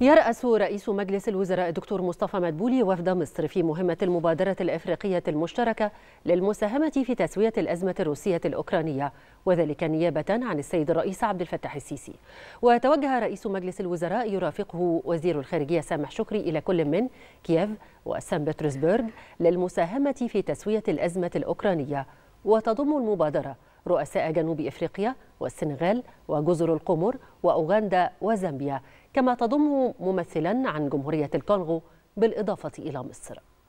يرأس رئيس مجلس الوزراء الدكتور مصطفى مدبولي وفد مصر في مهمة المبادرة الإفريقية المشتركة للمساهمة في تسوية الأزمة الروسية الأوكرانية وذلك نيابة عن السيد الرئيس عبد الفتاح السيسي وتوجه رئيس مجلس الوزراء يرافقه وزير الخارجية سامح شكري إلى كل من كييف وسان بطرسبرغ للمساهمة في تسوية الأزمة الأوكرانية وتضم المبادرة رؤساء جنوب افريقيا والسنغال وجزر القمر واوغندا وزامبيا كما تضم ممثلا عن جمهوريه الكونغو بالاضافه الى مصر